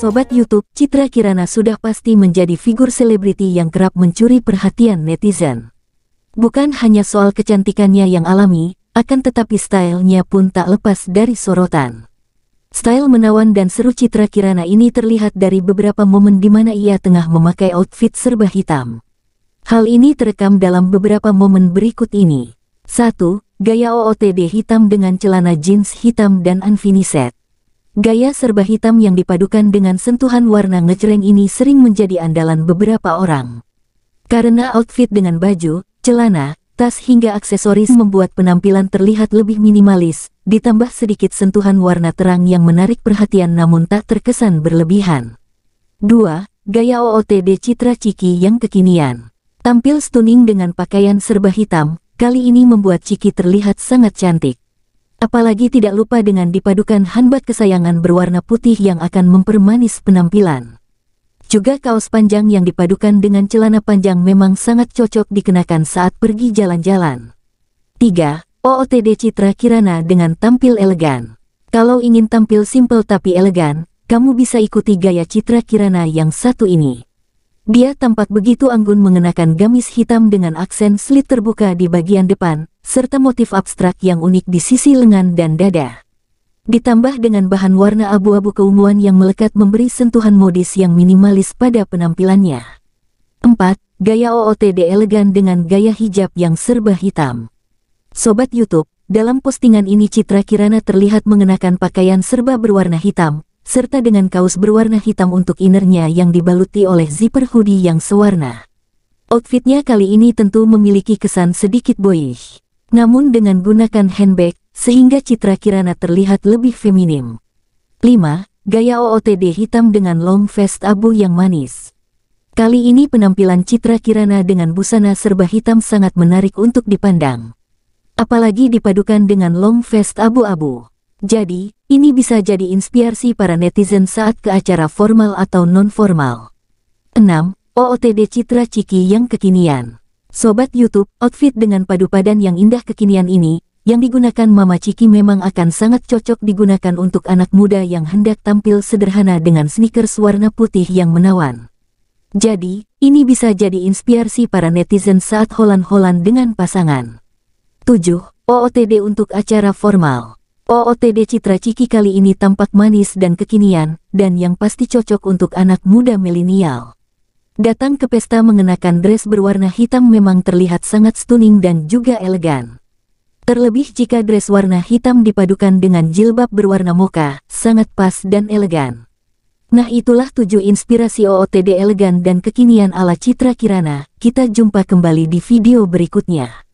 Sobat YouTube, Citra Kirana sudah pasti menjadi figur selebriti yang kerap mencuri perhatian netizen. Bukan hanya soal kecantikannya yang alami, akan tetapi stylenya pun tak lepas dari sorotan. Style menawan dan seru Citra Kirana ini terlihat dari beberapa momen di mana ia tengah memakai outfit serba hitam. Hal ini terekam dalam beberapa momen berikut ini. 1. Gaya OOTD hitam dengan celana jeans hitam dan unfinished. Gaya serba hitam yang dipadukan dengan sentuhan warna ngejreng ini sering menjadi andalan beberapa orang. Karena outfit dengan baju, celana, tas hingga aksesoris membuat penampilan terlihat lebih minimalis, ditambah sedikit sentuhan warna terang yang menarik perhatian namun tak terkesan berlebihan. 2. Gaya OOTD Citra Ciki yang kekinian Tampil stunning dengan pakaian serba hitam, kali ini membuat Ciki terlihat sangat cantik apalagi tidak lupa dengan dipadukan hanbat kesayangan berwarna putih yang akan mempermanis penampilan. Juga kaos panjang yang dipadukan dengan celana panjang memang sangat cocok dikenakan saat pergi jalan-jalan. 3. OOTD Citra Kirana dengan tampil elegan. Kalau ingin tampil simpel tapi elegan, kamu bisa ikuti gaya Citra Kirana yang satu ini. Dia tampak begitu anggun mengenakan gamis hitam dengan aksen slit terbuka di bagian depan, serta motif abstrak yang unik di sisi lengan dan dada. Ditambah dengan bahan warna abu-abu keunguan yang melekat memberi sentuhan modis yang minimalis pada penampilannya. 4. Gaya OOTD elegan dengan gaya hijab yang serba hitam. Sobat YouTube, dalam postingan ini Citra Kirana terlihat mengenakan pakaian serba berwarna hitam, serta dengan kaos berwarna hitam untuk innernya yang dibaluti oleh zipper hoodie yang sewarna. Outfitnya kali ini tentu memiliki kesan sedikit boyish. Namun dengan gunakan handbag, sehingga citra Kirana terlihat lebih feminim. 5. Gaya OOTD hitam dengan long vest abu yang manis. Kali ini penampilan Citra Kirana dengan busana serba hitam sangat menarik untuk dipandang. Apalagi dipadukan dengan long vest abu-abu. Jadi, ini bisa jadi inspirasi para netizen saat ke acara formal atau non-formal. 6. OOTD Citra Ciki yang kekinian Sobat YouTube, outfit dengan padu padan yang indah kekinian ini, yang digunakan Mama Ciki memang akan sangat cocok digunakan untuk anak muda yang hendak tampil sederhana dengan sneakers warna putih yang menawan. Jadi, ini bisa jadi inspirasi para netizen saat holan-holan dengan pasangan. 7. OOTD untuk acara formal OOTD Citra Ciki kali ini tampak manis dan kekinian, dan yang pasti cocok untuk anak muda milenial. Datang ke pesta mengenakan dress berwarna hitam memang terlihat sangat stunning dan juga elegan. Terlebih jika dress warna hitam dipadukan dengan jilbab berwarna moka, sangat pas dan elegan. Nah itulah tujuh inspirasi OOTD elegan dan kekinian ala Citra Kirana, kita jumpa kembali di video berikutnya.